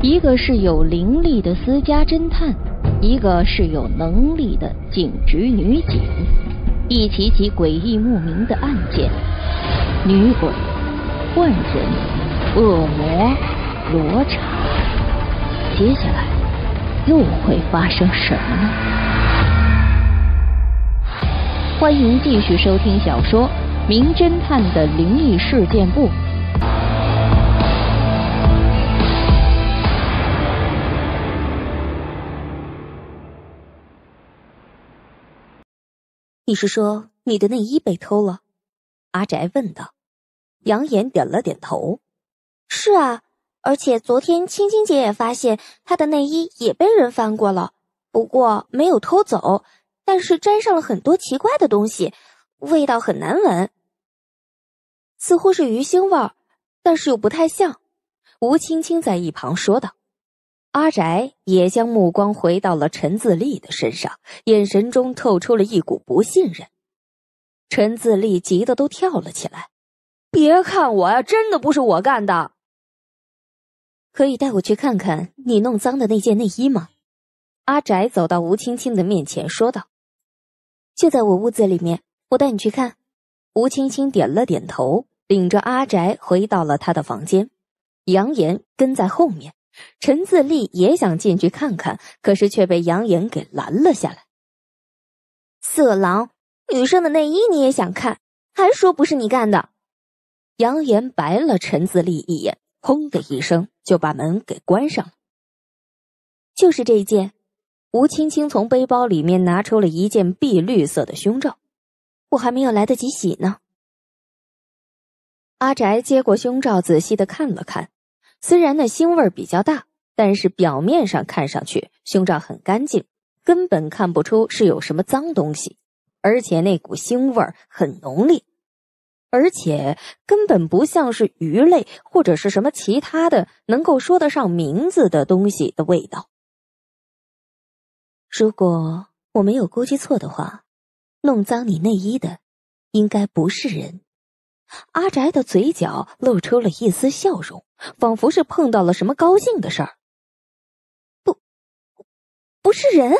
一个是有灵力的私家侦探，一个是有能力的警局女警，一起起诡异莫名的案件：女鬼、幻人、恶魔、罗刹。接下来又会发生什么呢？欢迎继续收听小说《名侦探的灵异事件簿》。你是说你的内衣被偷了？阿宅问道。杨言点了点头。是啊，而且昨天青青姐也发现她的内衣也被人翻过了，不过没有偷走，但是沾上了很多奇怪的东西，味道很难闻，似乎是鱼腥味儿，但是又不太像。吴青青在一旁说道。阿宅也将目光回到了陈自立的身上，眼神中透出了一股不信任。陈自立急得都跳了起来：“别看我呀，真的不是我干的。”可以带我去看看你弄脏的那件内衣吗？”阿宅走到吴青青的面前说道：“就在我屋子里面，我带你去看。”吴青青点了点头，领着阿宅回到了他的房间，杨言跟在后面。陈自立也想进去看看，可是却被杨岩给拦了下来。色狼，女生的内衣你也想看？还说不是你干的？杨岩白了陈自立一眼，砰的一声就把门给关上了。就是这一件。吴青青从背包里面拿出了一件碧绿色的胸罩，我还没有来得及洗呢。阿宅接过胸罩，仔细的看了看。虽然那腥味比较大，但是表面上看上去胸罩很干净，根本看不出是有什么脏东西，而且那股腥味很浓烈，而且根本不像是鱼类或者是什么其他的能够说得上名字的东西的味道。如果我没有估计错的话，弄脏你内衣的应该不是人。阿宅的嘴角露出了一丝笑容，仿佛是碰到了什么高兴的事儿。不，不是人！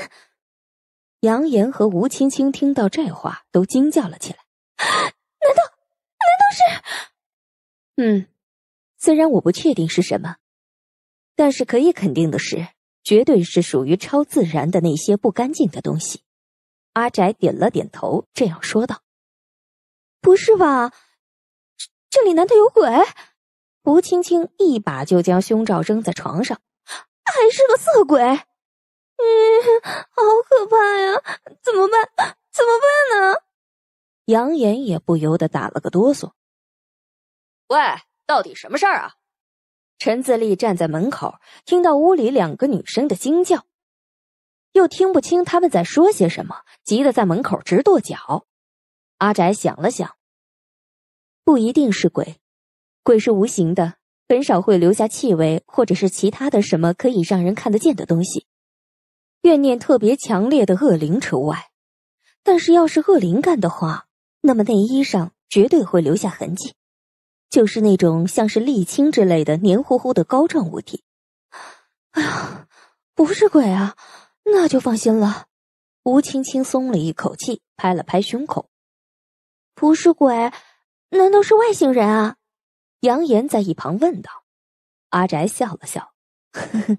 杨言和吴青青听到这话，都惊叫了起来：“难道难道是……嗯，虽然我不确定是什么，但是可以肯定的是，绝对是属于超自然的那些不干净的东西。”阿宅点了点头，这样说道：“不是吧？”这里难道有鬼？吴青青一把就将胸罩扔在床上，还是个色鬼，嗯，好可怕呀！怎么办？怎么办呢？杨言也不由得打了个哆嗦。喂，到底什么事儿啊？陈自立站在门口，听到屋里两个女生的惊叫，又听不清他们在说些什么，急得在门口直跺脚。阿宅想了想。不一定是鬼，鬼是无形的，很少会留下气味或者是其他的什么可以让人看得见的东西。怨念特别强烈的恶灵除外，但是要是恶灵干的话，那么内衣上绝对会留下痕迹，就是那种像是沥青之类的黏糊糊的膏状物体。哎呀，不是鬼啊，那就放心了。吴青青松了一口气，拍了拍胸口，不是鬼。难道是外星人啊？杨言在一旁问道。阿宅笑了笑，呵呵，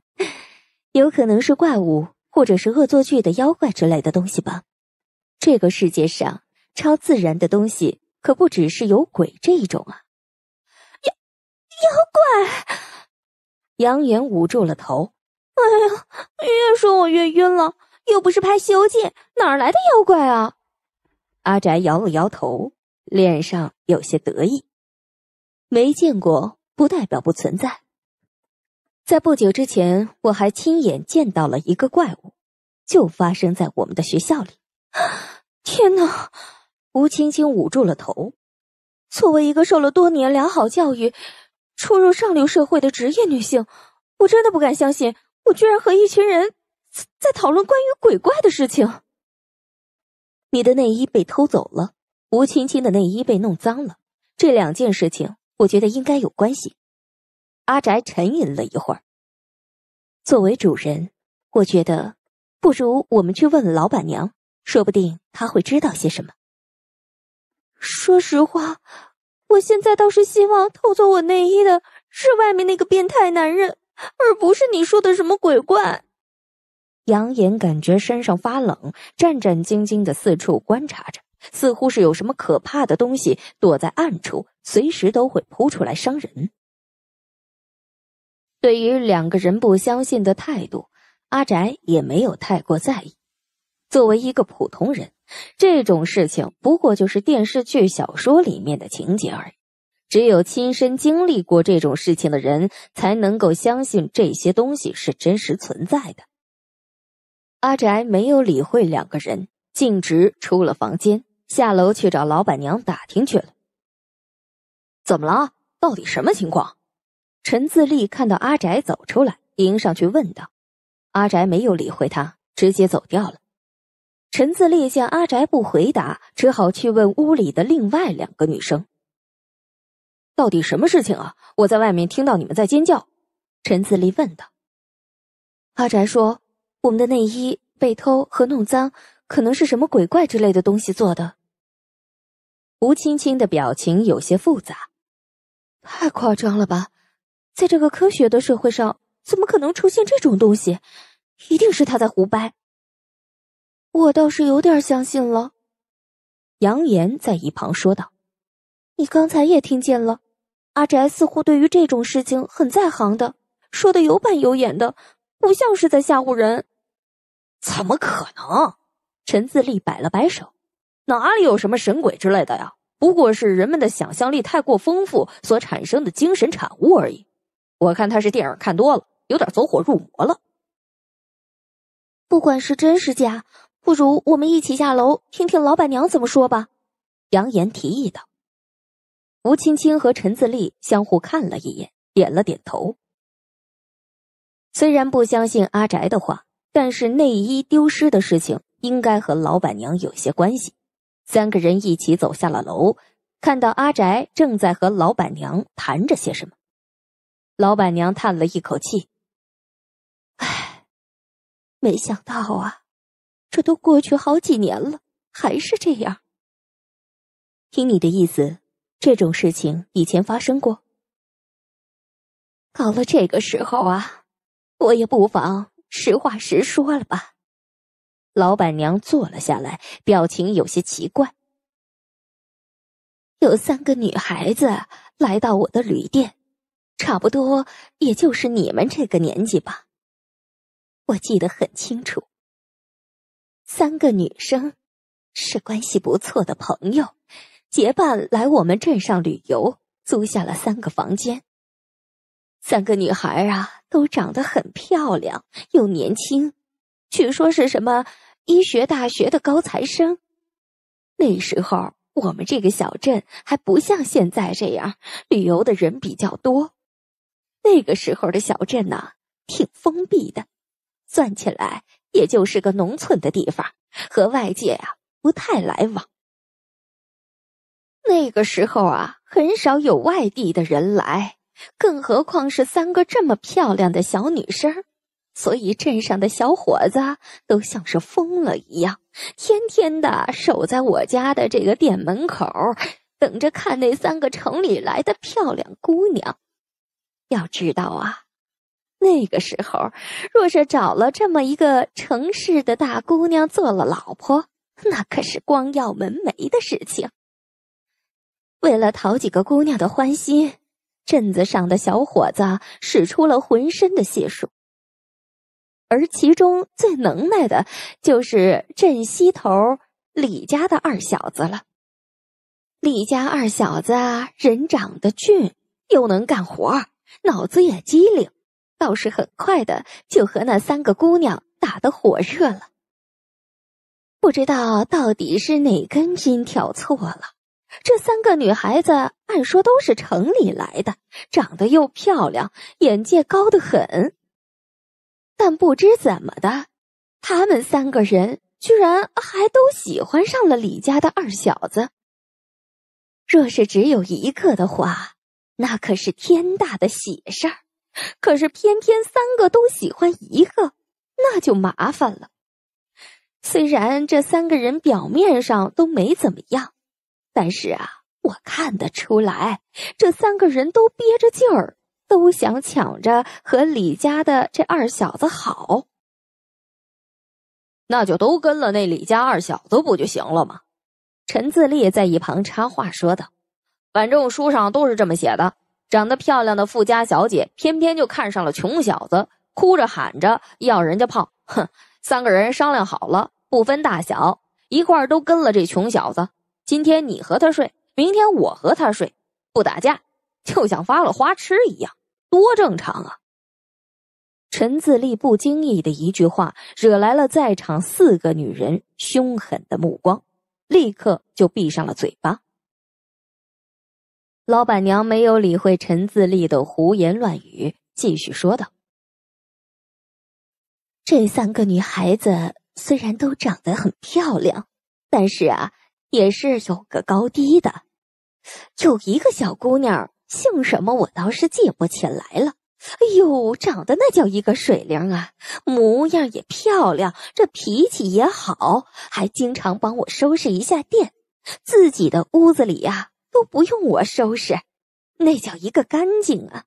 有可能是怪物，或者是恶作剧的妖怪之类的东西吧。这个世界上超自然的东西可不只是有鬼这一种啊！妖妖怪！杨言捂住了头，哎呀，越说我越晕了。又不是拍《西游记》，哪来的妖怪啊？阿宅摇了摇头。脸上有些得意，没见过不代表不存在。在不久之前，我还亲眼见到了一个怪物，就发生在我们的学校里。天哪！吴青青捂住了头。作为一个受了多年良好教育、出入上流社会的职业女性，我真的不敢相信，我居然和一群人在讨论关于鬼怪的事情。你的内衣被偷走了。吴青青的内衣被弄脏了，这两件事情我觉得应该有关系。阿宅沉吟了一会儿，作为主人，我觉得不如我们去问问老板娘，说不定她会知道些什么。说实话，我现在倒是希望偷走我内衣的是外面那个变态男人，而不是你说的什么鬼怪。杨言感觉身上发冷，战战兢兢的四处观察着。似乎是有什么可怕的东西躲在暗处，随时都会扑出来伤人。对于两个人不相信的态度，阿宅也没有太过在意。作为一个普通人，这种事情不过就是电视剧、小说里面的情节而已。只有亲身经历过这种事情的人，才能够相信这些东西是真实存在的。阿宅没有理会两个人，径直出了房间。下楼去找老板娘打听去了。怎么了？到底什么情况？陈自立看到阿宅走出来，迎上去问道。阿宅没有理会他，直接走掉了。陈自立见阿宅不回答，只好去问屋里的另外两个女生：“到底什么事情啊？我在外面听到你们在尖叫。”陈自立问道。阿宅说：“我们的内衣被偷和弄脏，可能是什么鬼怪之类的东西做的。”吴青青的表情有些复杂，太夸张了吧？在这个科学的社会上，怎么可能出现这种东西？一定是他在胡掰。我倒是有点相信了。杨言在一旁说道：“你刚才也听见了，阿宅似乎对于这种事情很在行的，说的有板有眼的，不像是在吓唬人。”怎么可能？陈自立摆了摆手。哪里有什么神鬼之类的呀？不过是人们的想象力太过丰富所产生的精神产物而已。我看他是电影看多了，有点走火入魔了。不管是真是假，不如我们一起下楼听听老板娘怎么说吧。”杨言提议道。吴青青和陈自立相互看了一眼，点了点头。虽然不相信阿宅的话，但是内衣丢失的事情应该和老板娘有些关系。三个人一起走下了楼，看到阿宅正在和老板娘谈着些什么。老板娘叹了一口气：“唉，没想到啊，这都过去好几年了，还是这样。听你的意思，这种事情以前发生过。到了这个时候啊，我也不妨实话实说了吧。”老板娘坐了下来，表情有些奇怪。有三个女孩子来到我的旅店，差不多也就是你们这个年纪吧。我记得很清楚，三个女生是关系不错的朋友，结伴来我们镇上旅游，租下了三个房间。三个女孩啊，都长得很漂亮，又年轻。据说是什么医学大学的高材生。那时候我们这个小镇还不像现在这样旅游的人比较多。那个时候的小镇呢，挺封闭的，算起来也就是个农村的地方，和外界啊不太来往。那个时候啊，很少有外地的人来，更何况是三个这么漂亮的小女生。所以，镇上的小伙子都像是疯了一样，天天的守在我家的这个店门口，等着看那三个城里来的漂亮姑娘。要知道啊，那个时候，若是找了这么一个城市的大姑娘做了老婆，那可是光耀门楣的事情。为了讨几个姑娘的欢心，镇子上的小伙子使出了浑身的解数。而其中最能耐的，就是镇西头李家的二小子了。李家二小子人长得俊，又能干活，脑子也机灵，倒是很快的就和那三个姑娘打得火热了。不知道到底是哪根筋挑错了。这三个女孩子，按说都是城里来的，长得又漂亮，眼界高得很。但不知怎么的，他们三个人居然还都喜欢上了李家的二小子。若是只有一个的话，那可是天大的喜事儿。可是偏偏三个都喜欢一个，那就麻烦了。虽然这三个人表面上都没怎么样，但是啊，我看得出来，这三个人都憋着劲儿。都想抢着和李家的这二小子好，那就都跟了那李家二小子不就行了吗？陈自立在一旁插话说道：“反正书上都是这么写的，长得漂亮的富家小姐偏偏就看上了穷小子，哭着喊着要人家泡。哼，三个人商量好了，不分大小，一块儿都跟了这穷小子。今天你和他睡，明天我和他睡，不打架，就像发了花痴一样。”多正常啊！陈自立不经意的一句话，惹来了在场四个女人凶狠的目光，立刻就闭上了嘴巴。老板娘没有理会陈自立的胡言乱语，继续说道：“这三个女孩子虽然都长得很漂亮，但是啊，也是有个高低的。有一个小姑娘。”姓什么我倒是记不起来了。哎呦，长得那叫一个水灵啊，模样也漂亮，这脾气也好，还经常帮我收拾一下店，自己的屋子里呀都不用我收拾，那叫一个干净啊！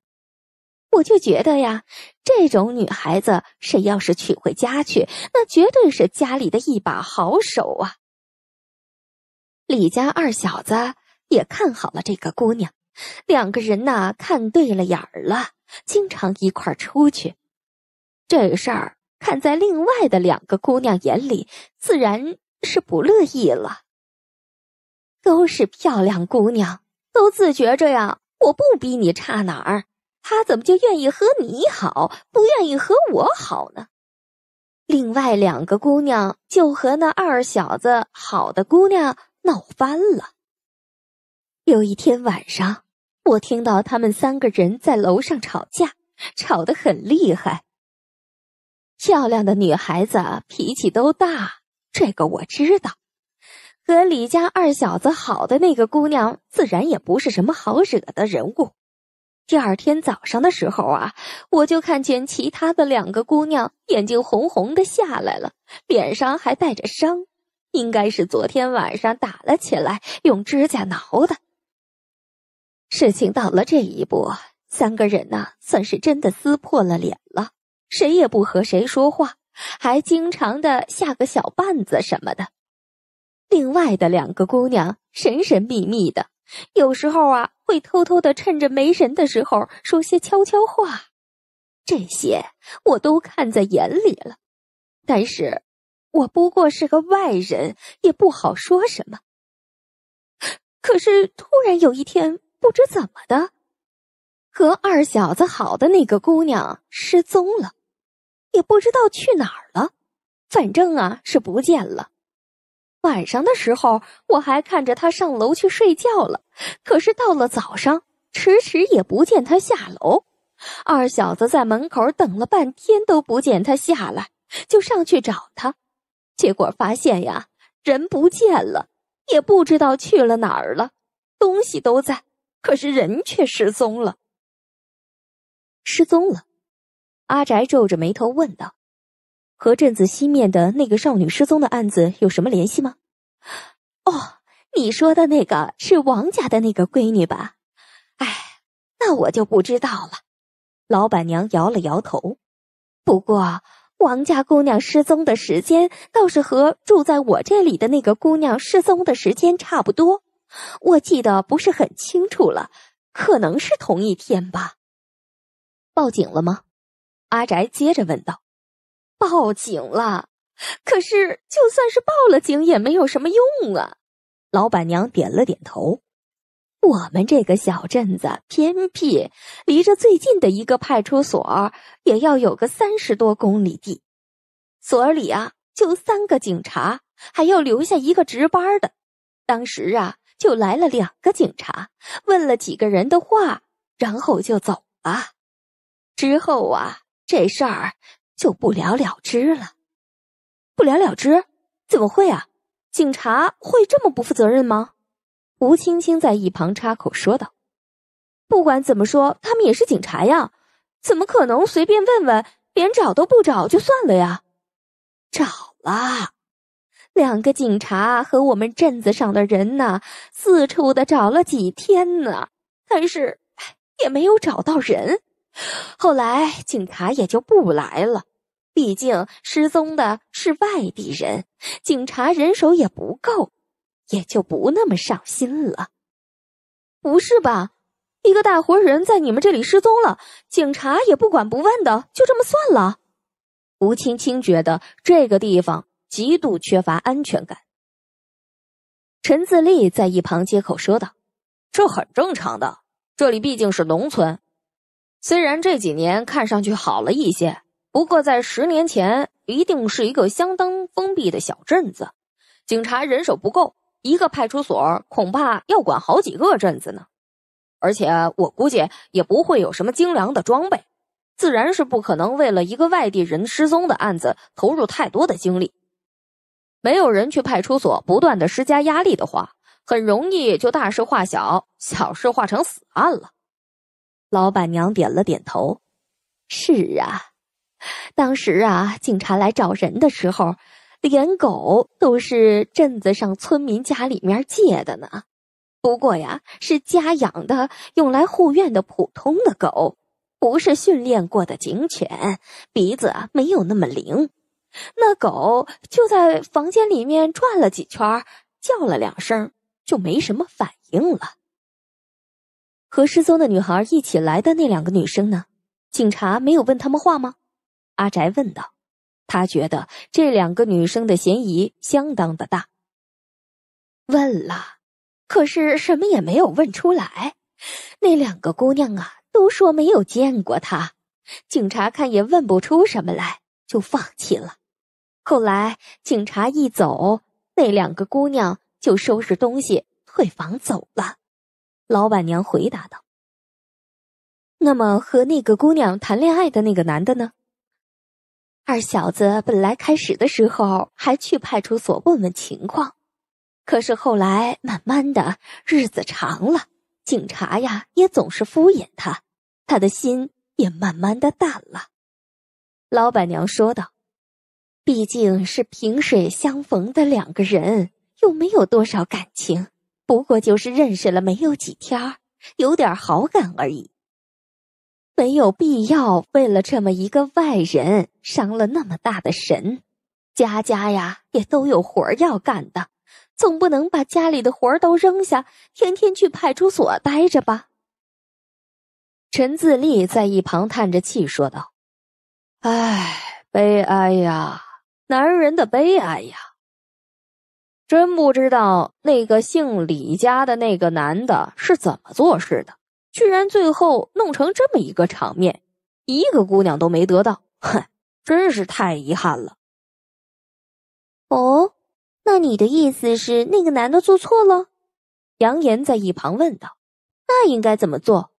我就觉得呀，这种女孩子，谁要是娶回家去，那绝对是家里的一把好手啊。李家二小子也看好了这个姑娘。两个人呐，看对了眼儿了，经常一块儿出去。这事儿看在另外的两个姑娘眼里，自然是不乐意了。都是漂亮姑娘，都自觉着呀，我不比你差哪儿？他怎么就愿意和你好，不愿意和我好呢？另外两个姑娘就和那二小子好的姑娘闹翻了。有一天晚上。我听到他们三个人在楼上吵架，吵得很厉害。漂亮的女孩子脾气都大，这个我知道。和李家二小子好的那个姑娘，自然也不是什么好惹的人物。第二天早上的时候啊，我就看见其他的两个姑娘眼睛红红的下来了，脸上还带着伤，应该是昨天晚上打了起来，用指甲挠的。事情到了这一步，三个人呢算是真的撕破了脸了，谁也不和谁说话，还经常的下个小绊子什么的。另外的两个姑娘神神秘秘的，有时候啊会偷偷的趁着没人的时候说些悄悄话，这些我都看在眼里了。但是，我不过是个外人，也不好说什么。可是突然有一天。不知怎么的，和二小子好的那个姑娘失踪了，也不知道去哪儿了，反正啊是不见了。晚上的时候，我还看着他上楼去睡觉了，可是到了早上，迟迟也不见他下楼。二小子在门口等了半天，都不见他下来，就上去找他，结果发现呀，人不见了，也不知道去了哪儿了，东西都在。可是人却失踪了，失踪了。阿宅皱着眉头问道：“和镇子西面的那个少女失踪的案子有什么联系吗？”哦，你说的那个是王家的那个闺女吧？哎，那我就不知道了。老板娘摇了摇头。不过，王家姑娘失踪的时间倒是和住在我这里的那个姑娘失踪的时间差不多。我记得不是很清楚了，可能是同一天吧。报警了吗？阿宅接着问道。报警了，可是就算是报了警也没有什么用啊。老板娘点了点头。我们这个小镇子偏僻，离着最近的一个派出所也要有个三十多公里地。所里啊，就三个警察，还要留下一个值班的。当时啊。就来了两个警察，问了几个人的话，然后就走了。之后啊，这事儿就不了了之了。不了了之？怎么会啊？警察会这么不负责任吗？吴青青在一旁插口说道：“不管怎么说，他们也是警察呀，怎么可能随便问问，连找都不找就算了呀？找了。”两个警察和我们镇子上的人呢，四处的找了几天呢，但是也没有找到人。后来警察也就不来了，毕竟失踪的是外地人，警察人手也不够，也就不那么上心了。不是吧？一个大活人在你们这里失踪了，警察也不管不问的，就这么算了？吴青青觉得这个地方。极度缺乏安全感。陈自立在一旁接口说道：“这很正常的，这里毕竟是农村。虽然这几年看上去好了一些，不过在十年前，一定是一个相当封闭的小镇子。警察人手不够，一个派出所恐怕要管好几个镇子呢。而且我估计也不会有什么精良的装备，自然是不可能为了一个外地人失踪的案子投入太多的精力。”没有人去派出所，不断的施加压力的话，很容易就大事化小，小事化成死案了。老板娘点了点头：“是啊，当时啊，警察来找人的时候，连狗都是镇子上村民家里面借的呢。不过呀，是家养的，用来护院的普通的狗，不是训练过的警犬，鼻子没有那么灵。”那狗就在房间里面转了几圈，叫了两声，就没什么反应了。和失踪的女孩一起来的那两个女生呢？警察没有问他们话吗？阿宅问道。他觉得这两个女生的嫌疑相当的大。问了，可是什么也没有问出来。那两个姑娘啊，都说没有见过他。警察看也问不出什么来，就放弃了。后来警察一走，那两个姑娘就收拾东西退房走了。老板娘回答道：“那么和那个姑娘谈恋爱的那个男的呢？二小子本来开始的时候还去派出所问问情况，可是后来慢慢的日子长了，警察呀也总是敷衍他，他的心也慢慢的淡了。”老板娘说道。毕竟是萍水相逢的两个人，又没有多少感情，不过就是认识了没有几天，有点好感而已。没有必要为了这么一个外人伤了那么大的神。家家呀也都有活要干的，总不能把家里的活都扔下，天天去派出所待着吧。陈自立在一旁叹着气说道：“哎，悲哀呀！”男人的悲哀呀！真不知道那个姓李家的那个男的是怎么做事的，居然最后弄成这么一个场面，一个姑娘都没得到。哼，真是太遗憾了。哦，那你的意思是那个男的做错了？杨言在一旁问道。那应该怎么做？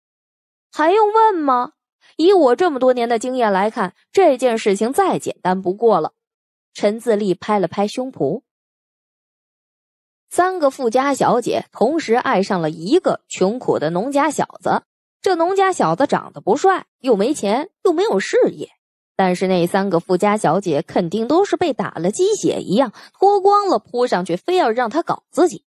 还用问吗？以我这么多年的经验来看，这件事情再简单不过了。陈自立拍了拍胸脯。三个富家小姐同时爱上了一个穷苦的农家小子。这农家小子长得不帅，又没钱，又没有事业。但是那三个富家小姐肯定都是被打了鸡血一样，脱光了扑上去，非要让他搞自己。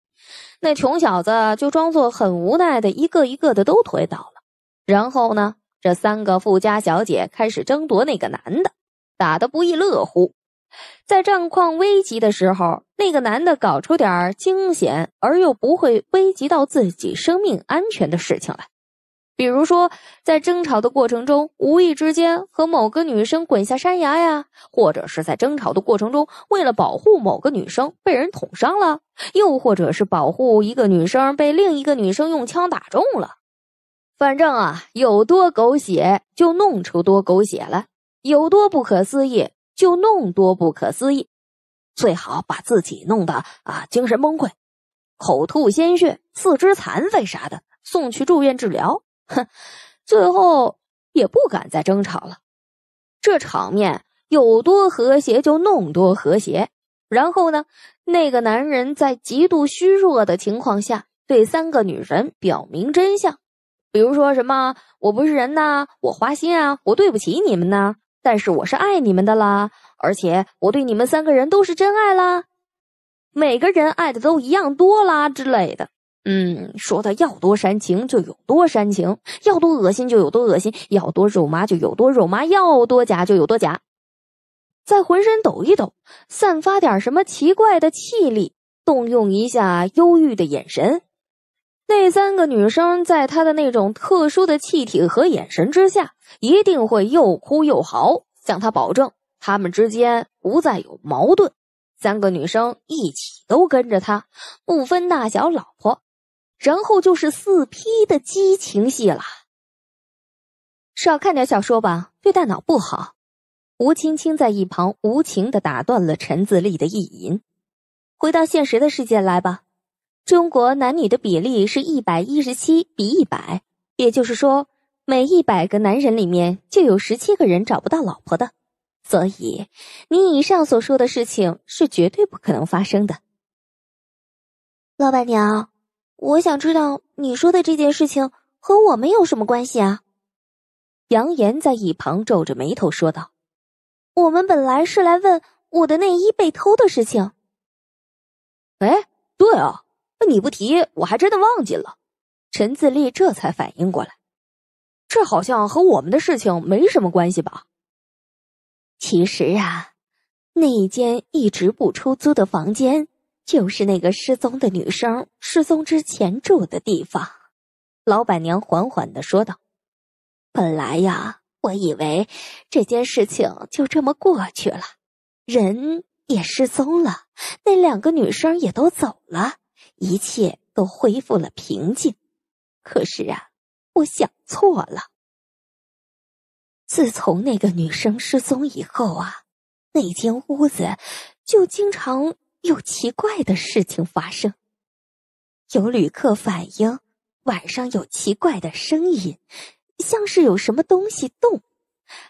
那穷小子就装作很无奈的，一个一个的都推倒了。然后呢，这三个富家小姐开始争夺那个男的，打得不亦乐乎。在战况危急的时候，那个男的搞出点惊险而又不会危及到自己生命安全的事情来，比如说，在争吵的过程中，无意之间和某个女生滚下山崖呀，或者是在争吵的过程中，为了保护某个女生被人捅伤了，又或者是保护一个女生被另一个女生用枪打中了。反正啊，有多狗血就弄出多狗血来，有多不可思议。就弄多不可思议，最好把自己弄得啊精神崩溃，口吐鲜血，四肢残废啥的，送去住院治疗。哼，最后也不敢再争吵了。这场面有多和谐就弄多和谐。然后呢，那个男人在极度虚弱的情况下，对三个女人表明真相，比如说什么我不是人呐，我花心啊，我对不起你们呐。但是我是爱你们的啦，而且我对你们三个人都是真爱啦，每个人爱的都一样多啦之类的。嗯，说的要多煽情就有多煽情，要多恶心就有多恶心，要多肉麻就有多肉麻，要多假就有多假。再浑身抖一抖，散发点什么奇怪的气力，动用一下忧郁的眼神。那三个女生在他的那种特殊的气体和眼神之下，一定会又哭又嚎，向他保证他们之间不再有矛盾。三个女生一起都跟着他，不分大小老婆，然后就是四 P 的激情戏了。少看点小说吧，对大脑不好。吴青青在一旁无情的打断了陈自立的意淫，回到现实的世界来吧。中国男女的比例是一百一十七比一百，也就是说，每一百个男人里面就有十七个人找不到老婆的。所以，你以上所说的事情是绝对不可能发生的。老板娘，我想知道你说的这件事情和我们有什么关系啊？扬言在一旁皱着眉头说道：“我们本来是来问我的内衣被偷的事情。”哎，对啊。你不提，我还真的忘记了。陈自立这才反应过来，这好像和我们的事情没什么关系吧？其实啊，那一间一直不出租的房间，就是那个失踪的女生失踪之前住的地方。老板娘缓缓的说道：“本来呀，我以为这件事情就这么过去了，人也失踪了，那两个女生也都走了。”一切都恢复了平静，可是啊，我想错了。自从那个女生失踪以后啊，那间屋子就经常有奇怪的事情发生。有旅客反映晚上有奇怪的声音，像是有什么东西动；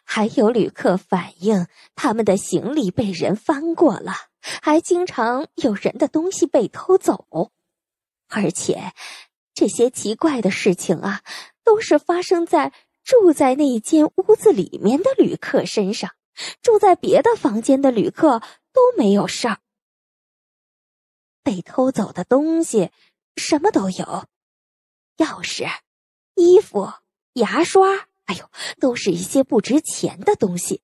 还有旅客反映他们的行李被人翻过了，还经常有人的东西被偷走。而且，这些奇怪的事情啊，都是发生在住在那间屋子里面的旅客身上。住在别的房间的旅客都没有事儿。被偷走的东西，什么都有，钥匙、衣服、牙刷，哎呦，都是一些不值钱的东西。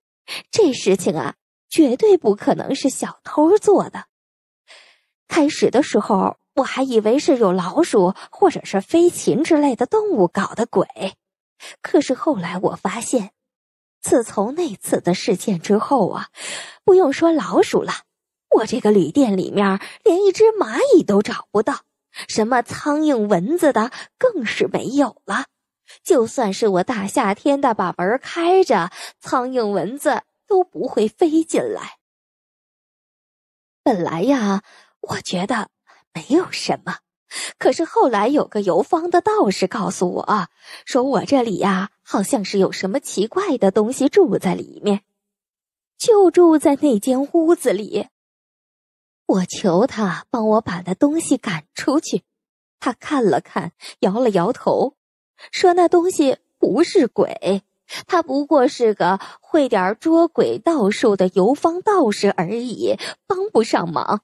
这事情啊，绝对不可能是小偷做的。开始的时候。我还以为是有老鼠或者是飞禽之类的动物搞的鬼，可是后来我发现，自从那次的事件之后啊，不用说老鼠了，我这个旅店里面连一只蚂蚁都找不到，什么苍蝇、蚊子的更是没有了。就算是我大夏天的把门开着，苍蝇、蚊子都不会飞进来。本来呀，我觉得。没有什么，可是后来有个游方的道士告诉我，说我这里呀，好像是有什么奇怪的东西住在里面，就住在那间屋子里。我求他帮我把那东西赶出去，他看了看，摇了摇头，说那东西不是鬼，他不过是个会点捉鬼道术的游方道士而已，帮不上忙。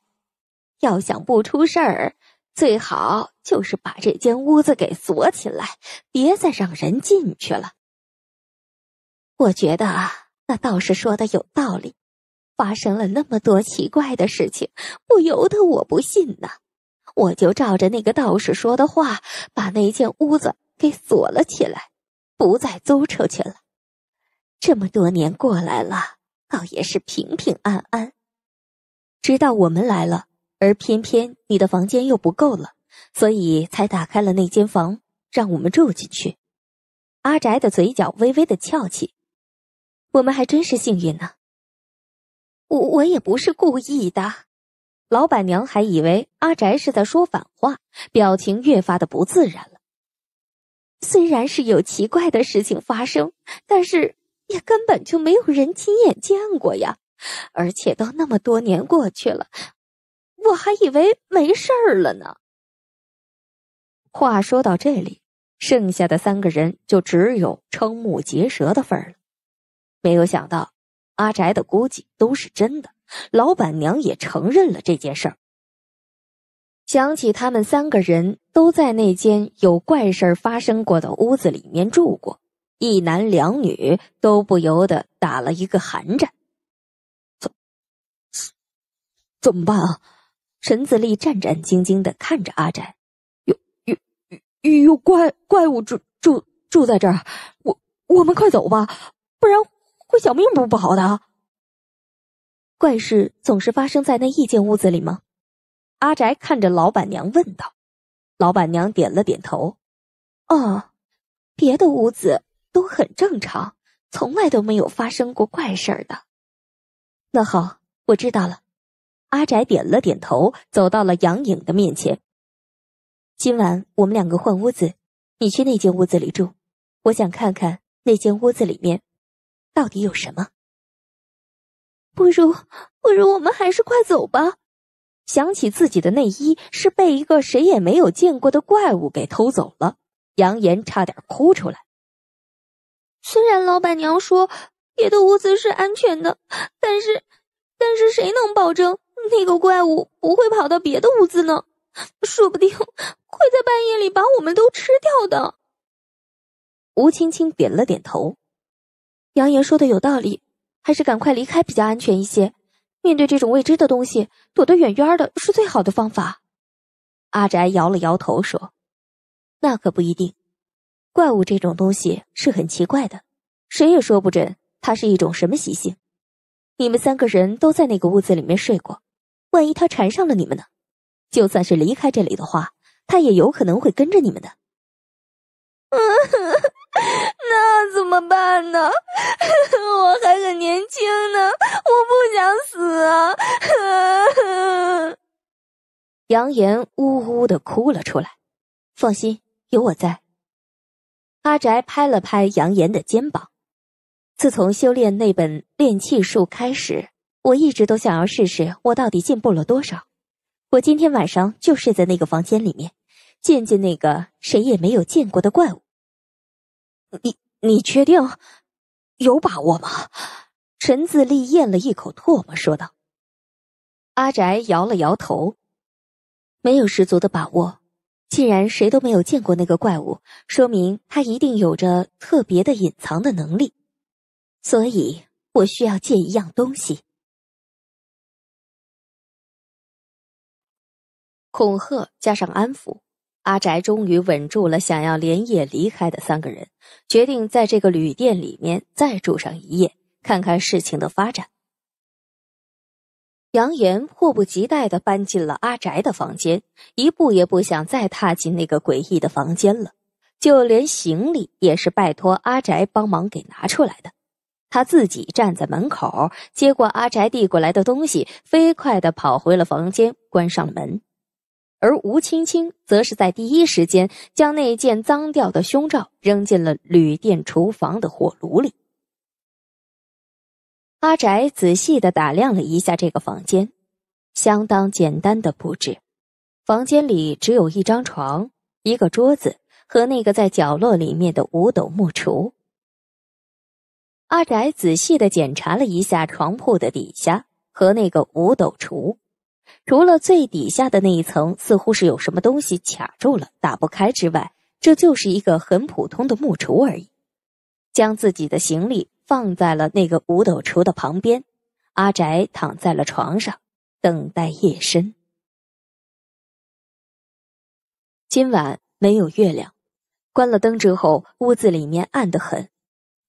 要想不出事儿，最好就是把这间屋子给锁起来，别再让人进去了。我觉得那道士说的有道理，发生了那么多奇怪的事情，不由得我不信呢。我就照着那个道士说的话，把那间屋子给锁了起来，不再租出去了。这么多年过来了，倒也是平平安安，直到我们来了。而偏偏你的房间又不够了，所以才打开了那间房让我们住进去。阿宅的嘴角微微的翘起，我们还真是幸运呢。我我也不是故意的，老板娘还以为阿宅是在说反话，表情越发的不自然了。虽然是有奇怪的事情发生，但是也根本就没有人亲眼见过呀，而且都那么多年过去了。我还以为没事儿了呢。话说到这里，剩下的三个人就只有瞠目结舌的份儿了。没有想到，阿宅的估计都是真的，老板娘也承认了这件事儿。想起他们三个人都在那间有怪事儿发生过的屋子里面住过，一男两女都不由得打了一个寒颤。怎，怎么办啊？陈自立战战兢兢的看着阿宅，有有有怪怪物住住住在这儿，我我们快走吧，不然会小命不不好的。怪事总是发生在那一间屋子里吗？阿宅看着老板娘问道。老板娘点了点头，哦，别的屋子都很正常，从来都没有发生过怪事儿的。那好，我知道了。阿宅点了点头，走到了杨颖的面前。今晚我们两个换屋子，你去那间屋子里住。我想看看那间屋子里面到底有什么。不如，不如我们还是快走吧。想起自己的内衣是被一个谁也没有见过的怪物给偷走了，杨言差点哭出来。虽然老板娘说别的屋子是安全的，但是，但是谁能保证？那个怪物不会跑到别的屋子呢，说不定会在半夜里把我们都吃掉的。吴青青点了点头，扬言说的有道理，还是赶快离开比较安全一些。面对这种未知的东西，躲得远远的是最好的方法。阿宅摇了摇头说：“那可不一定，怪物这种东西是很奇怪的，谁也说不准它是一种什么习性。你们三个人都在那个屋子里面睡过。”万一他缠上了你们呢？就算是离开这里的话，他也有可能会跟着你们的。那怎么办呢？我还很年轻呢，我不想死啊！杨言呜呜的哭了出来。放心，有我在。阿宅拍了拍杨言的肩膀。自从修炼那本炼气术开始。我一直都想要试试，我到底进步了多少。我今天晚上就睡在那个房间里面，见见那个谁也没有见过的怪物。你你确定？有把握吗？陈自立咽了一口唾沫，说道。阿宅摇了摇头，没有十足的把握。既然谁都没有见过那个怪物，说明他一定有着特别的隐藏的能力，所以我需要借一样东西。恐吓加上安抚，阿宅终于稳住了想要连夜离开的三个人，决定在这个旅店里面再住上一夜，看看事情的发展。杨言迫不及待的搬进了阿宅的房间，一步也不想再踏进那个诡异的房间了，就连行李也是拜托阿宅帮忙给拿出来的，他自己站在门口，接过阿宅递过来的东西，飞快的跑回了房间，关上了门。而吴青青则是在第一时间将那件脏掉的胸罩扔进了旅店厨房的火炉里。阿宅仔细的打量了一下这个房间，相当简单的布置。房间里只有一张床、一个桌子和那个在角落里面的五斗木橱。阿宅仔细的检查了一下床铺的底下和那个五斗橱。除了最底下的那一层似乎是有什么东西卡住了，打不开之外，这就是一个很普通的木橱而已。将自己的行李放在了那个五斗橱的旁边，阿宅躺在了床上，等待夜深。今晚没有月亮，关了灯之后，屋子里面暗得很。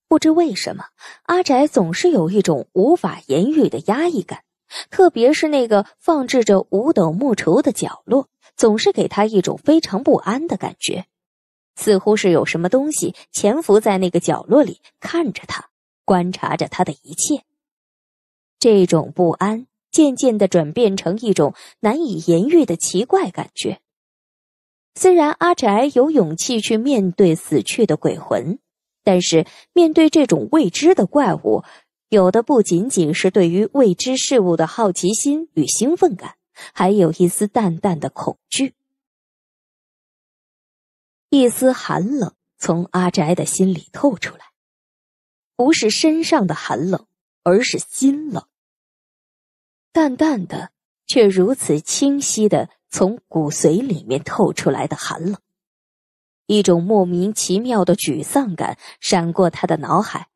不知为什么，阿宅总是有一种无法言喻的压抑感。特别是那个放置着五斗木橱的角落，总是给他一种非常不安的感觉，似乎是有什么东西潜伏在那个角落里，看着他，观察着他的一切。这种不安渐渐的转变成一种难以言喻的奇怪感觉。虽然阿宅有勇气去面对死去的鬼魂，但是面对这种未知的怪物。有的不仅仅是对于未知事物的好奇心与兴奋感，还有一丝淡淡的恐惧，一丝寒冷从阿宅的心里透出来，不是身上的寒冷，而是心冷。淡淡的，却如此清晰的从骨髓里面透出来的寒冷，一种莫名其妙的沮丧感闪过他的脑海。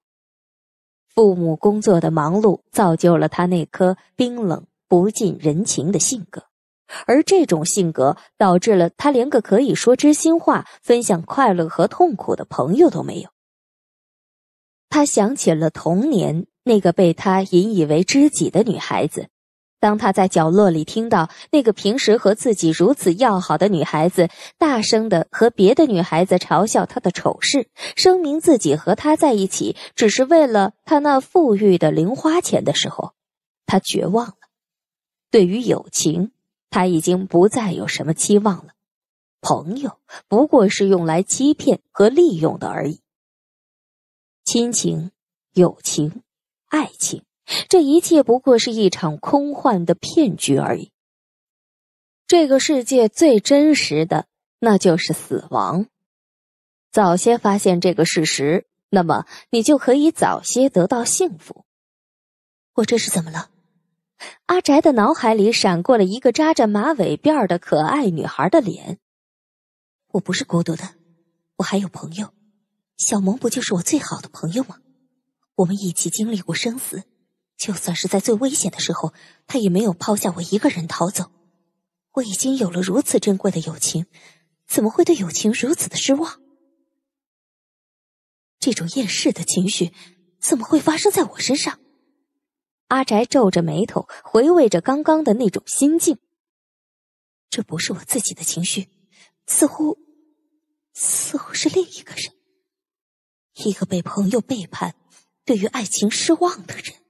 父母工作的忙碌，造就了他那颗冰冷不近人情的性格，而这种性格导致了他连个可以说知心话、分享快乐和痛苦的朋友都没有。他想起了童年那个被他引以为知己的女孩子。当他在角落里听到那个平时和自己如此要好的女孩子大声的和别的女孩子嘲笑他的丑事，声明自己和他在一起只是为了他那富裕的零花钱的时候，他绝望了。对于友情，他已经不再有什么期望了。朋友不过是用来欺骗和利用的而已。亲情、友情、爱情。这一切不过是一场空幻的骗局而已。这个世界最真实的，那就是死亡。早些发现这个事实，那么你就可以早些得到幸福。我这是怎么了？阿宅的脑海里闪过了一个扎着马尾辫的可爱女孩的脸。我不是孤独的，我还有朋友。小萌不就是我最好的朋友吗？我们一起经历过生死。就算是在最危险的时候，他也没有抛下我一个人逃走。我已经有了如此珍贵的友情，怎么会对友情如此的失望？这种厌世的情绪怎么会发生在我身上？阿宅皱着眉头，回味着刚刚的那种心境。这不是我自己的情绪，似乎，似乎是另一个人，一个被朋友背叛、对于爱情失望的人。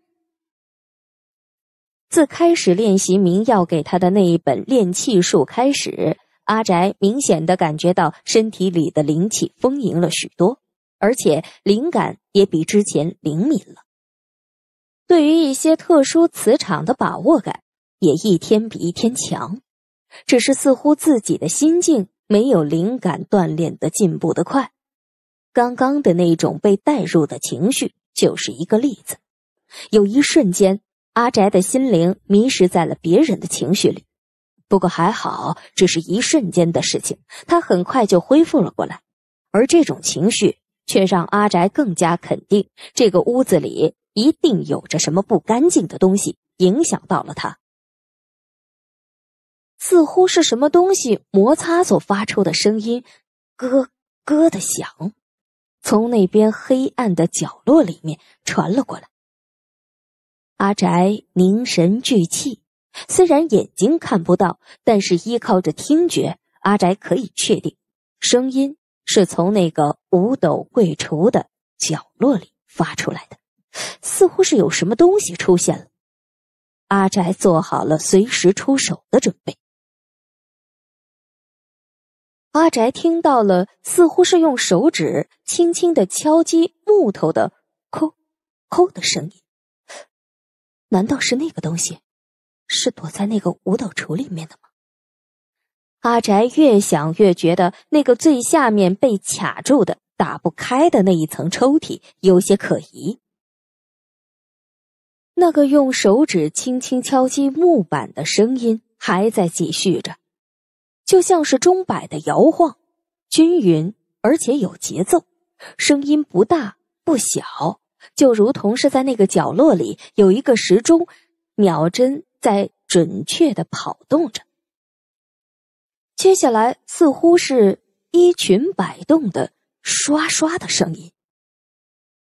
自开始练习明耀给他的那一本练气术开始，阿宅明显的感觉到身体里的灵气丰盈了许多，而且灵感也比之前灵敏了。对于一些特殊磁场的把握感也一天比一天强，只是似乎自己的心境没有灵感锻炼的进步的快。刚刚的那种被带入的情绪就是一个例子，有一瞬间。阿宅的心灵迷失在了别人的情绪里，不过还好，只是一瞬间的事情，他很快就恢复了过来。而这种情绪却让阿宅更加肯定，这个屋子里一定有着什么不干净的东西影响到了他。似乎是什么东西摩擦所发出的声音，咯咯的响，从那边黑暗的角落里面传了过来。阿宅凝神聚气，虽然眼睛看不到，但是依靠着听觉，阿宅可以确定声音是从那个五斗柜橱的角落里发出来的，似乎是有什么东西出现了。阿宅做好了随时出手的准备。阿宅听到了，似乎是用手指轻轻的敲击木头的“抠抠”的声音。难道是那个东西，是躲在那个五斗橱里面的吗？阿宅越想越觉得那个最下面被卡住的、打不开的那一层抽屉有些可疑。那个用手指轻轻敲击木板的声音还在继续着，就像是钟摆的摇晃，均匀而且有节奏，声音不大不小。就如同是在那个角落里有一个时钟，秒针在准确的跑动着。接下来似乎是衣裙摆动的刷刷的声音。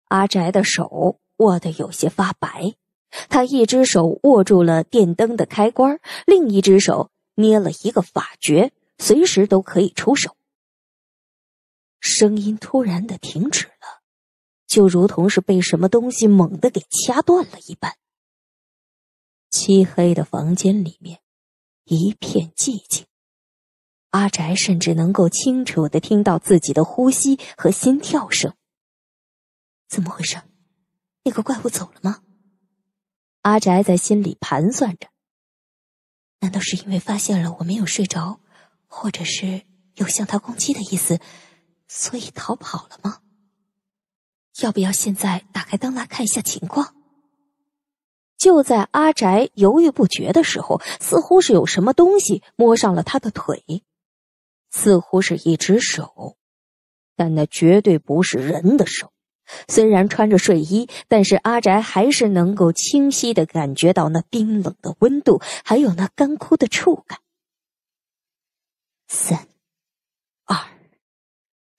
阿宅的手握得有些发白，他一只手握住了电灯的开关，另一只手捏了一个法诀，随时都可以出手。声音突然的停止。就如同是被什么东西猛地给掐断了一般。漆黑的房间里面一片寂静，阿宅甚至能够清楚的听到自己的呼吸和心跳声。怎么回事？那个怪物走了吗？阿宅在心里盘算着：难道是因为发现了我没有睡着，或者是有向他攻击的意思，所以逃跑了吗？要不要现在打开灯来看一下情况？就在阿宅犹豫不决的时候，似乎是有什么东西摸上了他的腿，似乎是一只手，但那绝对不是人的手。虽然穿着睡衣，但是阿宅还是能够清晰的感觉到那冰冷的温度，还有那干枯的触感。三、二、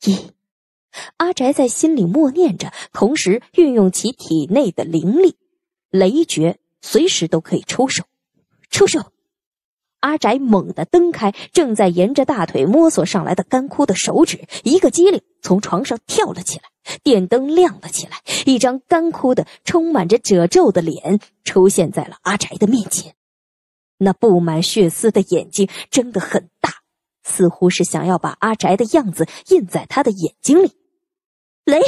一。阿宅在心里默念着，同时运用其体内的灵力，雷诀随时都可以出手。出手！阿宅猛地蹬开正在沿着大腿摸索上来的干枯的手指，一个机灵，从床上跳了起来。电灯亮了起来，一张干枯的、充满着褶皱的脸出现在了阿宅的面前。那布满血丝的眼睛睁得很大，似乎是想要把阿宅的样子印在他的眼睛里。雷！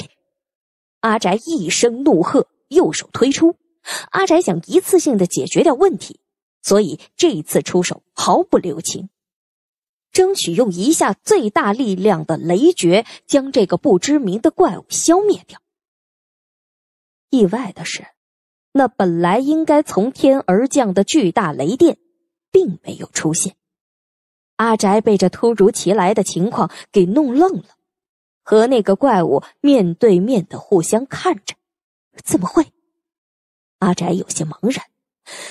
阿宅一声怒喝，右手推出。阿宅想一次性的解决掉问题，所以这一次出手毫不留情，争取用一下最大力量的雷诀将这个不知名的怪物消灭掉。意外的是，那本来应该从天而降的巨大雷电并没有出现，阿宅被这突如其来的情况给弄愣了。和那个怪物面对面的互相看着，怎么会？阿宅有些茫然。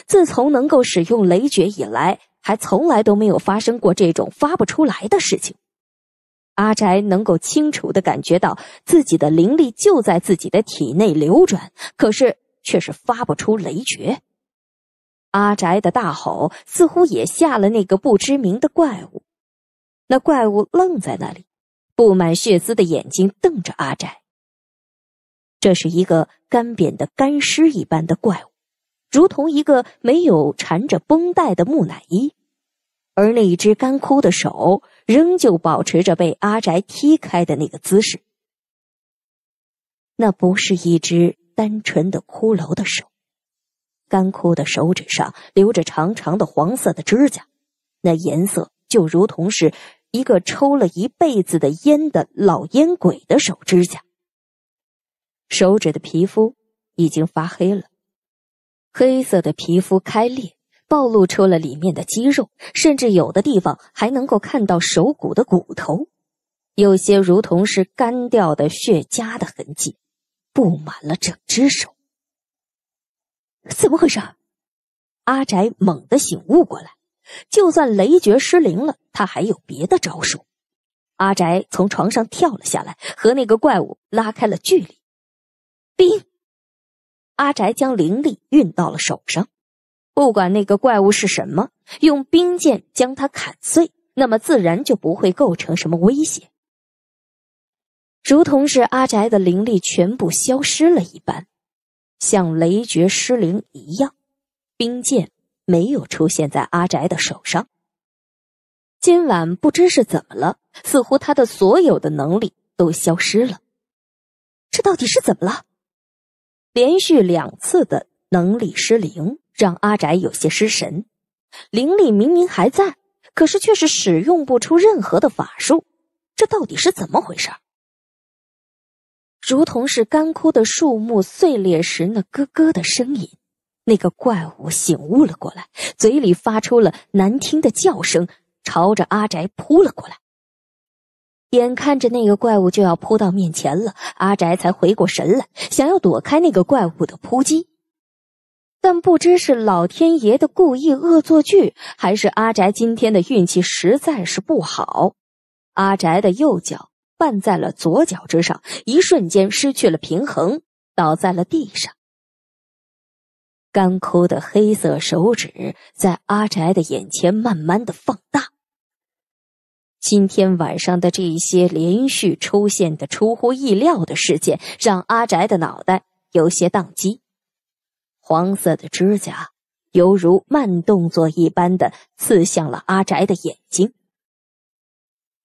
自从能够使用雷诀以来，还从来都没有发生过这种发不出来的事情。阿宅能够清楚的感觉到自己的灵力就在自己的体内流转，可是却是发不出雷诀。阿宅的大吼似乎也吓了那个不知名的怪物，那怪物愣在那里。布满血丝的眼睛瞪着阿宅。这是一个干瘪的干尸一般的怪物，如同一个没有缠着绷带的木乃伊，而那一只干枯的手仍旧保持着被阿宅踢开的那个姿势。那不是一只单纯的骷髅的手，干枯的手指上留着长长的黄色的指甲，那颜色就如同是。一个抽了一辈子的烟的老烟鬼的手指甲，手指的皮肤已经发黑了，黑色的皮肤开裂，暴露出了里面的肌肉，甚至有的地方还能够看到手骨的骨头，有些如同是干掉的血痂的痕迹，布满了整只手。怎么回事？阿宅猛地醒悟过来。就算雷绝失灵了，他还有别的招数。阿宅从床上跳了下来，和那个怪物拉开了距离。冰，阿宅将灵力运到了手上。不管那个怪物是什么，用冰剑将它砍碎，那么自然就不会构成什么威胁。如同是阿宅的灵力全部消失了一般，像雷绝失灵一样，冰剑。没有出现在阿宅的手上。今晚不知是怎么了，似乎他的所有的能力都消失了。这到底是怎么了？连续两次的能力失灵，让阿宅有些失神。灵力明明还在，可是却是使用不出任何的法术。这到底是怎么回事？如同是干枯的树木碎裂时那咯咯的声音。那个怪物醒悟了过来，嘴里发出了难听的叫声，朝着阿宅扑了过来。眼看着那个怪物就要扑到面前了，阿宅才回过神来，想要躲开那个怪物的扑击，但不知是老天爷的故意恶作剧，还是阿宅今天的运气实在是不好，阿宅的右脚绊在了左脚之上，一瞬间失去了平衡，倒在了地上。干枯的黑色手指在阿宅的眼前慢慢的放大。今天晚上的这些连续出现的出乎意料的事件，让阿宅的脑袋有些宕机。黄色的指甲犹如慢动作一般的刺向了阿宅的眼睛。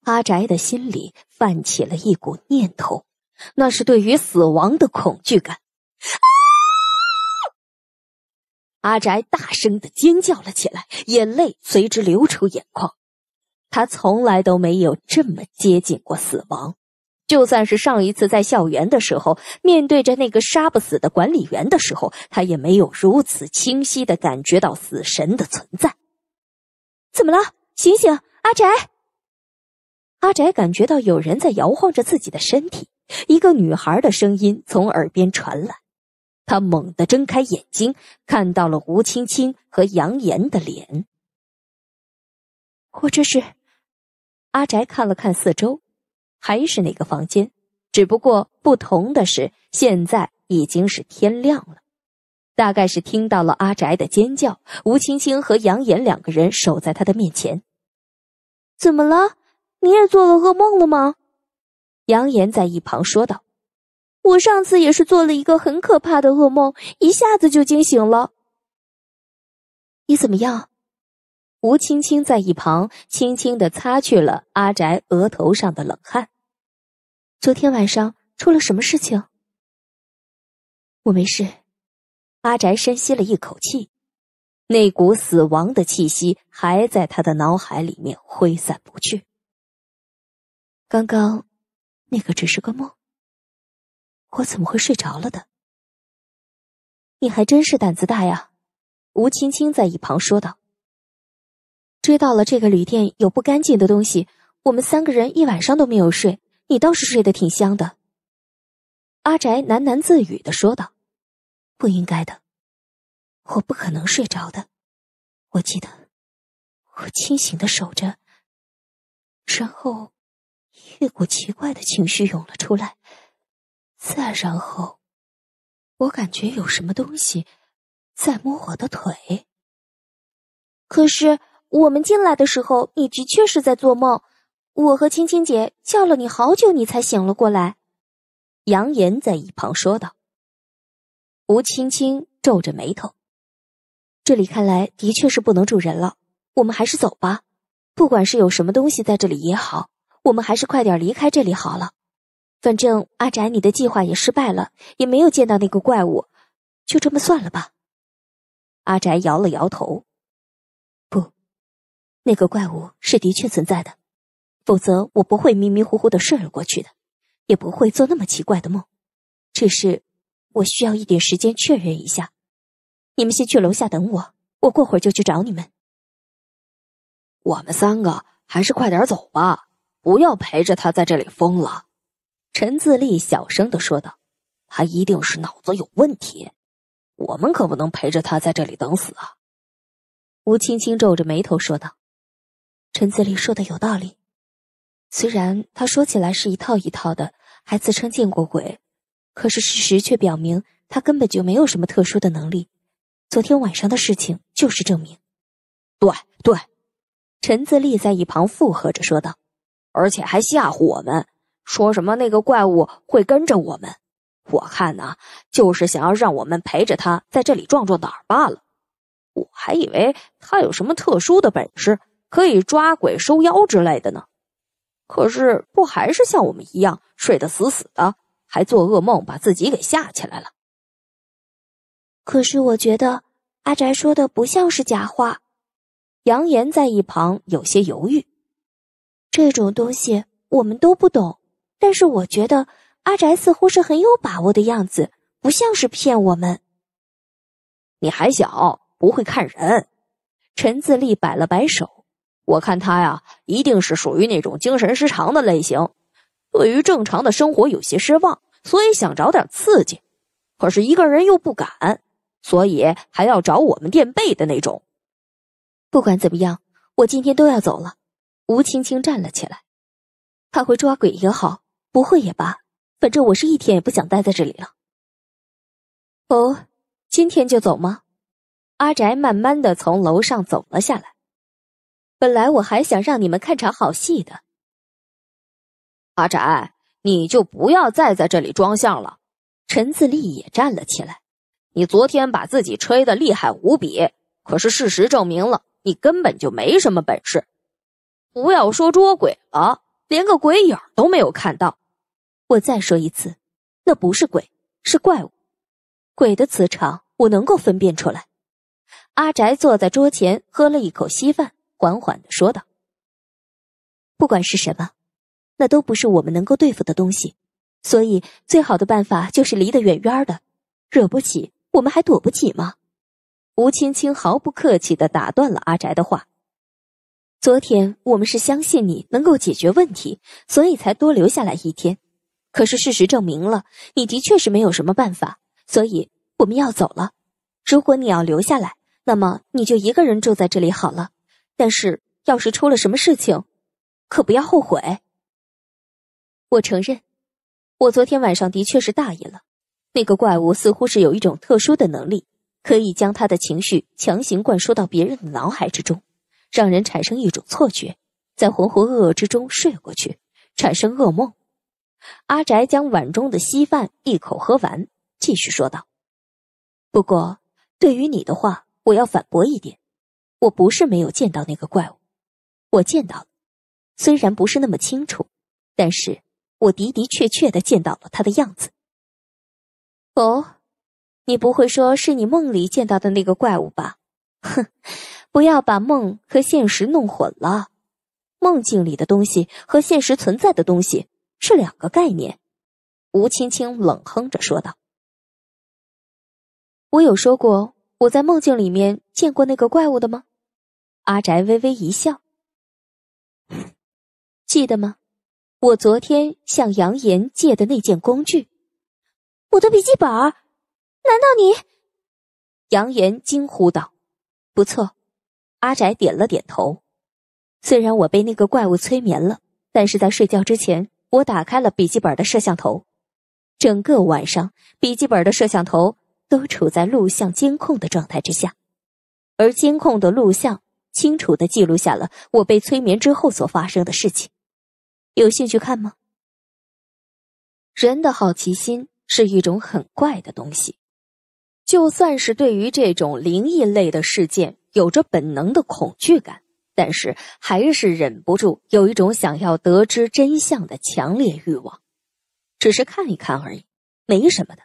阿宅的心里泛起了一股念头，那是对于死亡的恐惧感。阿宅大声的尖叫了起来，眼泪随之流出眼眶。他从来都没有这么接近过死亡，就算是上一次在校园的时候，面对着那个杀不死的管理员的时候，他也没有如此清晰的感觉到死神的存在。怎么了？醒醒，阿宅！阿宅感觉到有人在摇晃着自己的身体，一个女孩的声音从耳边传来。他猛地睁开眼睛，看到了吴青青和杨岩的脸。我这是，阿宅看了看四周，还是那个房间，只不过不同的是，现在已经是天亮了。大概是听到了阿宅的尖叫，吴青青和杨岩两个人守在他的面前。怎么了？你也做了噩梦了吗？杨岩在一旁说道。我上次也是做了一个很可怕的噩梦，一下子就惊醒了。你怎么样？吴青青在一旁轻轻的擦去了阿宅额头上的冷汗。昨天晚上出了什么事情？我没事。阿宅深吸了一口气，那股死亡的气息还在他的脑海里面挥散不去。刚刚，那个只是个梦。我怎么会睡着了的？你还真是胆子大呀！吴青青在一旁说道。知道了这个旅店有不干净的东西，我们三个人一晚上都没有睡，你倒是睡得挺香的。阿宅喃喃自语的说道：“不应该的，我不可能睡着的。我记得我清醒的守着，然后一股奇怪的情绪涌了出来。”再然后，我感觉有什么东西在摸我的腿。可是我们进来的时候，你的确是在做梦。我和青青姐叫了你好久，你才醒了过来。杨言在一旁说道。吴青青皱着眉头，这里看来的确是不能住人了。我们还是走吧。不管是有什么东西在这里也好，我们还是快点离开这里好了。反正阿宅，你的计划也失败了，也没有见到那个怪物，就这么算了吧。阿宅摇了摇头，不，那个怪物是的确存在的，否则我不会迷迷糊糊的睡了过去的，也不会做那么奇怪的梦。只是我需要一点时间确认一下，你们先去楼下等我，我过会儿就去找你们。我们三个还是快点走吧，不要陪着他在这里疯了。陈自立小声的说道：“他一定是脑子有问题，我们可不能陪着他在这里等死啊！”吴青青皱着眉头说道：“陈自立说的有道理，虽然他说起来是一套一套的，还自称见过鬼，可是事实却表明他根本就没有什么特殊的能力。昨天晚上的事情就是证明。”对对，陈自立在一旁附和着说道：“而且还吓唬我们。”说什么那个怪物会跟着我们？我看呢，就是想要让我们陪着他在这里壮壮胆罢了。我还以为他有什么特殊的本事，可以抓鬼收妖之类的呢。可是不还是像我们一样睡得死死的，还做噩梦，把自己给吓起来了。可是我觉得阿宅说的不像是假话。杨言在一旁有些犹豫，这种东西我们都不懂。但是我觉得阿宅似乎是很有把握的样子，不像是骗我们。你还小，不会看人。陈自立摆了摆手，我看他呀，一定是属于那种精神失常的类型，对于正常的生活有些失望，所以想找点刺激，可是一个人又不敢，所以还要找我们垫背的那种。不管怎么样，我今天都要走了。吴青青站了起来，他会抓鬼也好。不会也罢，反正我是一天也不想待在这里了。哦，今天就走吗？阿宅慢慢的从楼上走了下来。本来我还想让你们看场好戏的。阿宅，你就不要再在这里装相了。陈自立也站了起来。你昨天把自己吹的厉害无比，可是事实证明了，你根本就没什么本事。不要说捉鬼了，连个鬼影都没有看到。我再说一次，那不是鬼，是怪物。鬼的磁场我能够分辨出来。阿宅坐在桌前，喝了一口稀饭，缓缓的说道：“不管是什么，那都不是我们能够对付的东西。所以，最好的办法就是离得远远的。惹不起，我们还躲不起吗？”吴青青毫不客气的打断了阿宅的话：“昨天我们是相信你能够解决问题，所以才多留下来一天。”可是事实证明了，你的确是没有什么办法，所以我们要走了。如果你要留下来，那么你就一个人住在这里好了。但是要是出了什么事情，可不要后悔。我承认，我昨天晚上的确是大意了。那个怪物似乎是有一种特殊的能力，可以将他的情绪强行灌输到别人的脑海之中，让人产生一种错觉，在浑浑噩噩之中睡过去，产生噩梦。阿宅将碗中的稀饭一口喝完，继续说道：“不过，对于你的话，我要反驳一点。我不是没有见到那个怪物，我见到了，虽然不是那么清楚，但是我的的确确的见到了他的样子。哦，你不会说是你梦里见到的那个怪物吧？哼，不要把梦和现实弄混了，梦境里的东西和现实存在的东西。”是两个概念，吴青青冷哼着说道：“我有说过我在梦境里面见过那个怪物的吗？”阿宅微微一笑，记得吗？我昨天向杨言借的那件工具，我的笔记本难道你？”杨言惊呼道。“不错。”阿宅点了点头。虽然我被那个怪物催眠了，但是在睡觉之前。我打开了笔记本的摄像头，整个晚上笔记本的摄像头都处在录像监控的状态之下，而监控的录像清楚的记录下了我被催眠之后所发生的事情。有兴趣看吗？人的好奇心是一种很怪的东西，就算是对于这种灵异类的事件有着本能的恐惧感。但是还是忍不住有一种想要得知真相的强烈欲望，只是看一看而已，没什么的。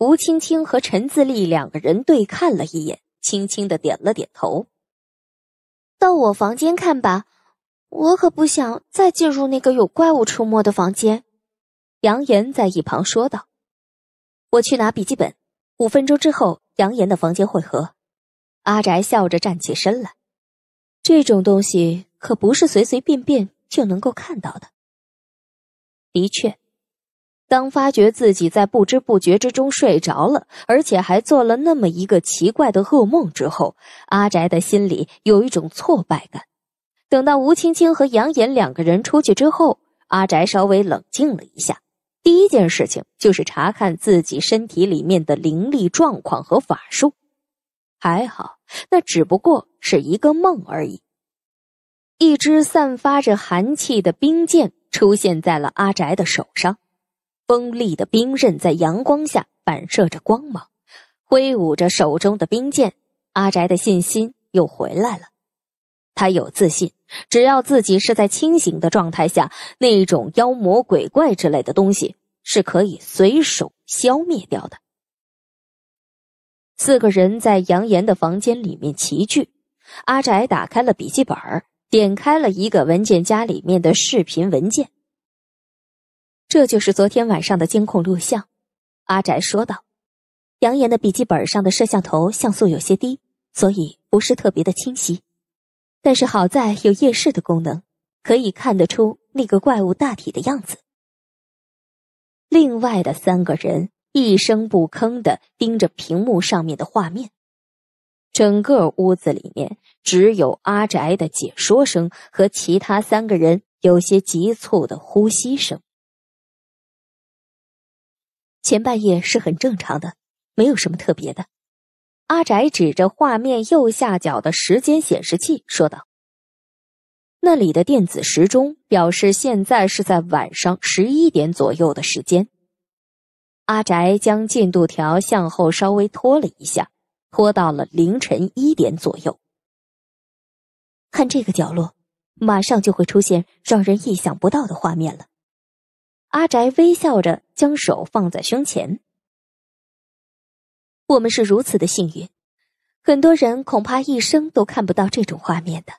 吴青青和陈自立两个人对看了一眼，轻轻的点了点头。到我房间看吧，我可不想再进入那个有怪物出没的房间。”扬言在一旁说道，“我去拿笔记本，五分钟之后，杨岩的房间会合。”阿宅笑着站起身来。这种东西可不是随随便便就能够看到的。的确，当发觉自己在不知不觉之中睡着了，而且还做了那么一个奇怪的噩梦之后，阿宅的心里有一种挫败感。等到吴青青和杨岩两个人出去之后，阿宅稍微冷静了一下。第一件事情就是查看自己身体里面的灵力状况和法术，还好，那只不过。是一个梦而已。一支散发着寒气的冰剑出现在了阿宅的手上，锋利的冰刃在阳光下反射着光芒。挥舞着手中的冰剑，阿宅的信心又回来了。他有自信，只要自己是在清醒的状态下，那种妖魔鬼怪之类的东西是可以随手消灭掉的。四个人在杨岩的房间里面齐聚。阿宅打开了笔记本，点开了一个文件夹里面的视频文件。这就是昨天晚上的监控录像，阿宅说道。扬言的笔记本上的摄像头像素有些低，所以不是特别的清晰，但是好在有夜视的功能，可以看得出那个怪物大体的样子。另外的三个人一声不吭的盯着屏幕上面的画面。整个屋子里面只有阿宅的解说声和其他三个人有些急促的呼吸声。前半夜是很正常的，没有什么特别的。阿宅指着画面右下角的时间显示器说道：“那里的电子时钟表示现在是在晚上十一点左右的时间。”阿宅将进度条向后稍微拖了一下。拖到了凌晨一点左右，看这个角落，马上就会出现让人意想不到的画面了。阿宅微笑着将手放在胸前。我们是如此的幸运，很多人恐怕一生都看不到这种画面的，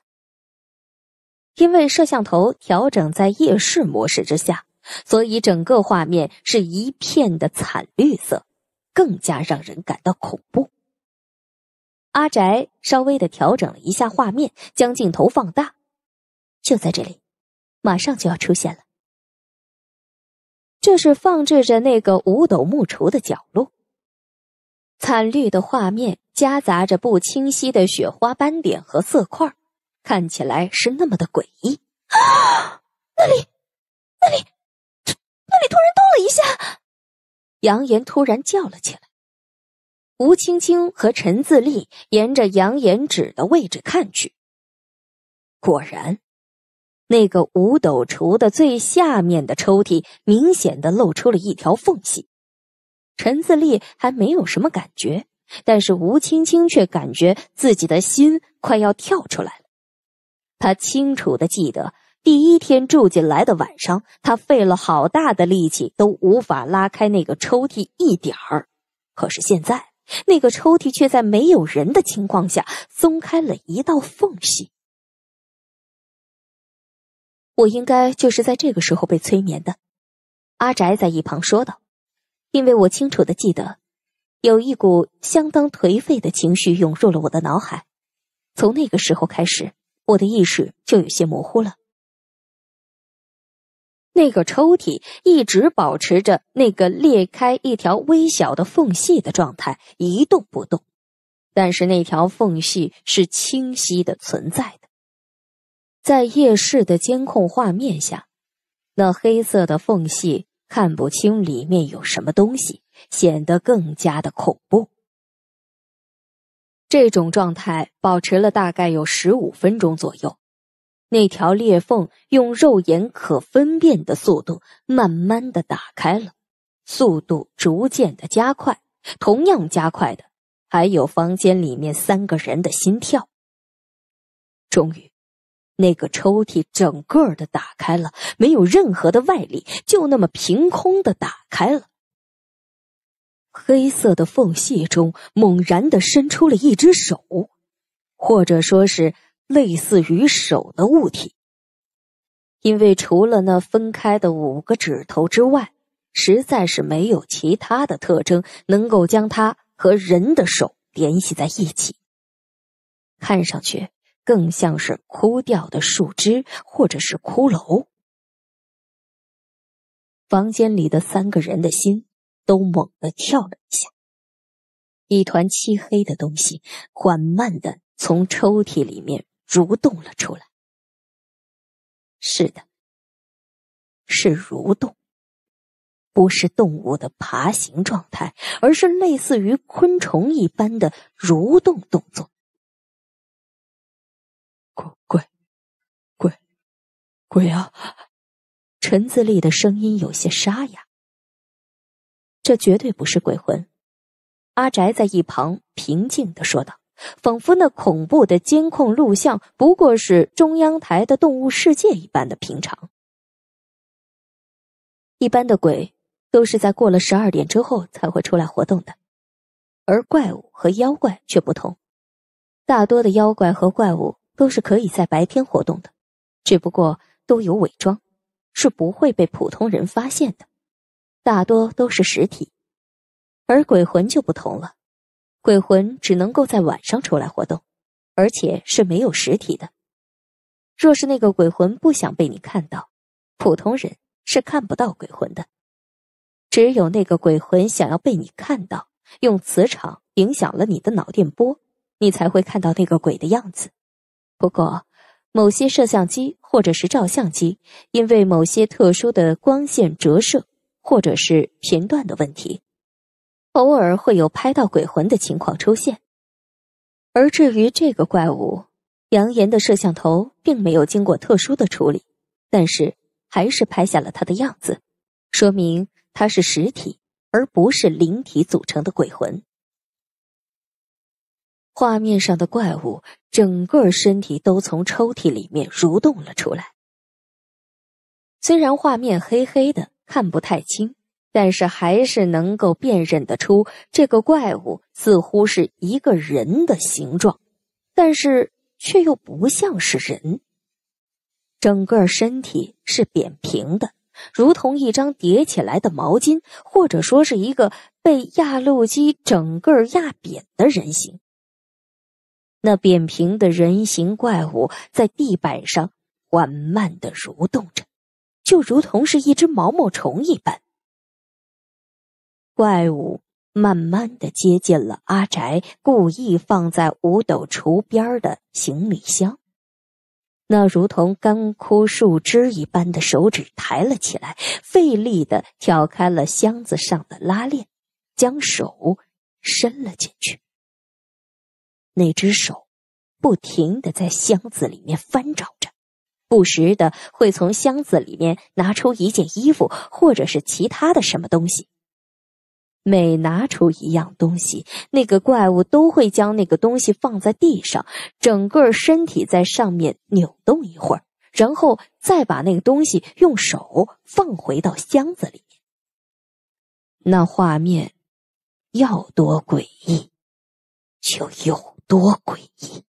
因为摄像头调整在夜视模式之下，所以整个画面是一片的惨绿色，更加让人感到恐怖。阿宅稍微的调整了一下画面，将镜头放大，就在这里，马上就要出现了。这是放置着那个五斗木橱的角落。惨绿的画面夹杂着不清晰的雪花斑点和色块，看起来是那么的诡异。啊！那里，那里，那里突然动了一下，杨言突然叫了起来。吴青青和陈自立沿着杨延指的位置看去，果然，那个五斗橱的最下面的抽屉明显的露出了一条缝隙。陈自立还没有什么感觉，但是吴青青却感觉自己的心快要跳出来了。他清楚的记得第一天住进来的晚上，他费了好大的力气都无法拉开那个抽屉一点儿，可是现在。那个抽屉却在没有人的情况下松开了一道缝隙。我应该就是在这个时候被催眠的，阿宅在一旁说道。因为我清楚的记得，有一股相当颓废的情绪涌入了我的脑海，从那个时候开始，我的意识就有些模糊了。那个抽屉一直保持着那个裂开一条微小的缝隙的状态，一动不动。但是那条缝隙是清晰的存在的，在夜视的监控画面下，那黑色的缝隙看不清里面有什么东西，显得更加的恐怖。这种状态保持了大概有十五分钟左右。那条裂缝用肉眼可分辨的速度，慢慢的打开了，速度逐渐的加快。同样加快的，还有房间里面三个人的心跳。终于，那个抽屉整个的打开了，没有任何的外力，就那么凭空的打开了。黑色的缝隙中，猛然的伸出了一只手，或者说是。类似于手的物体，因为除了那分开的五个指头之外，实在是没有其他的特征能够将它和人的手联系在一起。看上去更像是枯掉的树枝或者是骷髅。房间里的三个人的心都猛地跳了一下。一团漆黑的东西缓慢的从抽屉里面。蠕动了出来。是的，是蠕动，不是动物的爬行状态，而是类似于昆虫一般的蠕动动作。鬼鬼鬼鬼啊！陈自立的声音有些沙哑。这绝对不是鬼魂。阿宅在一旁平静的说道。仿佛那恐怖的监控录像不过是中央台的《动物世界》一般的平常。一般的鬼都是在过了十二点之后才会出来活动的，而怪物和妖怪却不同。大多的妖怪和怪物都是可以在白天活动的，只不过都有伪装，是不会被普通人发现的。大多都是实体，而鬼魂就不同了。鬼魂只能够在晚上出来活动，而且是没有实体的。若是那个鬼魂不想被你看到，普通人是看不到鬼魂的。只有那个鬼魂想要被你看到，用磁场影响了你的脑电波，你才会看到那个鬼的样子。不过，某些摄像机或者是照相机，因为某些特殊的光线折射或者是频段的问题。偶尔会有拍到鬼魂的情况出现，而至于这个怪物，扬言的摄像头并没有经过特殊的处理，但是还是拍下了他的样子，说明他是实体而不是灵体组成的鬼魂。画面上的怪物整个身体都从抽屉里面蠕动了出来，虽然画面黑黑的，看不太清。但是还是能够辨认得出，这个怪物似乎是一个人的形状，但是却又不像是人。整个身体是扁平的，如同一张叠起来的毛巾，或者说是一个被压路机整个压扁的人形。那扁平的人形怪物在地板上缓慢的蠕动着，就如同是一只毛毛虫一般。怪物慢慢的接近了阿宅故意放在五斗橱边的行李箱，那如同干枯树枝一般的手指抬了起来，费力的挑开了箱子上的拉链，将手伸了进去。那只手不停的在箱子里面翻找着，不时的会从箱子里面拿出一件衣服或者是其他的什么东西。每拿出一样东西，那个怪物都会将那个东西放在地上，整个身体在上面扭动一会儿，然后再把那个东西用手放回到箱子里面。那画面，要多诡异，就有多诡异。